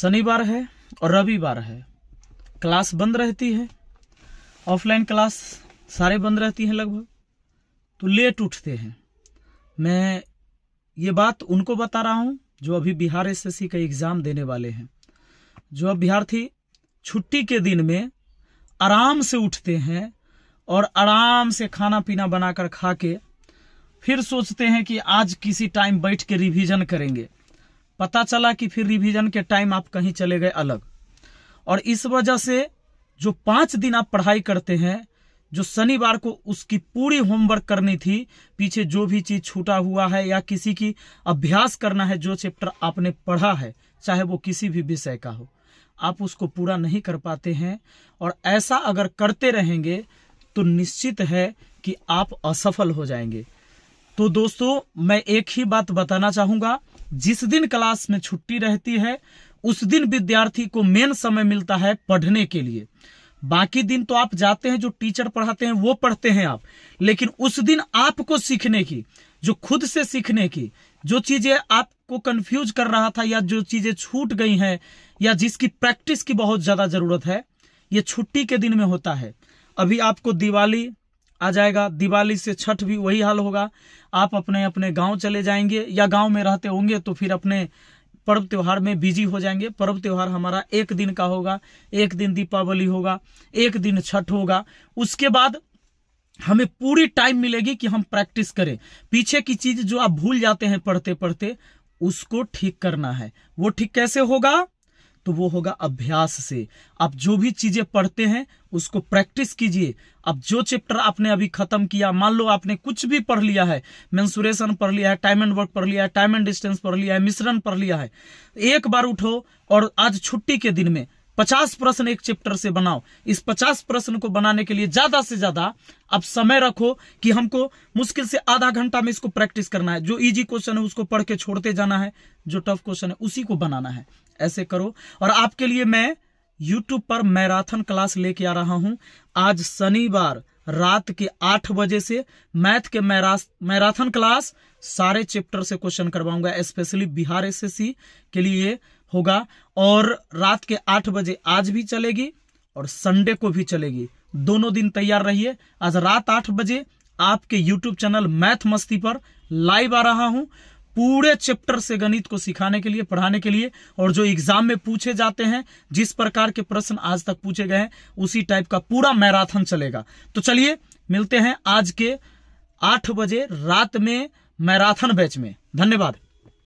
शनिवार है और रविवार है क्लास बंद रहती है ऑफलाइन क्लास सारे बंद रहती हैं लगभग तो लेट उठते हैं मैं ये बात उनको बता रहा हूँ जो अभी बिहार एसएससी का एग्ज़ाम देने वाले हैं जो अभ्यर्थी छुट्टी के दिन में आराम से उठते हैं और आराम से खाना पीना बनाकर खा के फिर सोचते हैं कि आज किसी टाइम बैठ के रिविजन करेंगे पता चला कि फिर रिवीजन के टाइम आप कहीं चले गए अलग और इस वजह से जो पांच दिन आप पढ़ाई करते हैं जो शनिवार को उसकी पूरी होमवर्क करनी थी पीछे जो भी चीज छूटा हुआ है या किसी की अभ्यास करना है जो चैप्टर आपने पढ़ा है चाहे वो किसी भी विषय का हो आप उसको पूरा नहीं कर पाते हैं और ऐसा अगर करते रहेंगे तो निश्चित है कि आप असफल हो जाएंगे तो दोस्तों मैं एक ही बात बताना चाहूंगा जिस दिन क्लास में छुट्टी रहती है उस दिन विद्यार्थी को मेन समय मिलता है पढ़ने के लिए बाकी दिन तो आप जाते हैं जो टीचर पढ़ाते हैं वो पढ़ते हैं आप लेकिन उस दिन आपको सीखने की जो खुद से सीखने की जो चीजें आपको कंफ्यूज कर रहा था या जो चीजें छूट गई हैं या जिसकी प्रैक्टिस की बहुत ज्यादा जरूरत है ये छुट्टी के दिन में होता है अभी आपको दिवाली आ जाएगा दिवाली से छठ भी वही हाल होगा आप अपने अपने गांव चले जाएंगे या गांव में रहते होंगे तो फिर अपने पर्व त्योहार में बिजी हो जाएंगे पर्व त्योहार हमारा एक दिन का होगा एक दिन दीपावली होगा एक दिन छठ होगा उसके बाद हमें पूरी टाइम मिलेगी कि हम प्रैक्टिस करें पीछे की चीज जो आप भूल जाते हैं पढ़ते पढ़ते उसको ठीक करना है वो ठीक कैसे होगा तो वो होगा अभ्यास से आप जो भी चीजें पढ़ते हैं उसको प्रैक्टिस कीजिए अब जो चैप्टर आपने अभी खत्म किया मान लो आपने कुछ भी पढ़ लिया है मेंसुरेशन पढ़ लिया है टाइम एंड वर्क पढ़ लिया है टाइम एंड डिस्टेंस पढ़ लिया है मिश्रण पढ़ लिया है एक बार उठो और आज छुट्टी के दिन में पचास प्रश्न एक चैप्टर से बनाओ इस पचास प्रश्न को बनाने के लिए ज्यादा से ज्यादा अब समय रखो कि हमको मुश्किल से आधा घंटा में इसको प्रैक्टिस करना है जो इजी क्वेश्चन है उसको पढ़ के छोड़ते जाना है जो टफ क्वेश्चन है उसी को बनाना है ऐसे करो और आपके लिए मैं यूट्यूब पर मैराथन क्लास लेके आ रहा हूं आज शनिवार रात के आठ बजे से मैथ के मैरा मैराथन क्लास सारे चैप्टर से क्वेश्चन करवाऊंगा स्पेशली बिहार एसएससी के लिए होगा और रात के आठ बजे आज भी चलेगी और संडे को भी चलेगी दोनों दिन तैयार रहिए आज रात आठ बजे आपके यूट्यूब चैनल मैथ मस्ती पर लाइव आ रहा हूं पूरे चैप्टर से गणित को सिखाने के लिए पढ़ाने के लिए और जो एग्जाम में पूछे जाते हैं जिस प्रकार के प्रश्न आज तक पूछे गए हैं उसी टाइप का पूरा मैराथन चलेगा तो चलिए मिलते हैं आज के आठ बजे रात में मैराथन बैच में धन्यवाद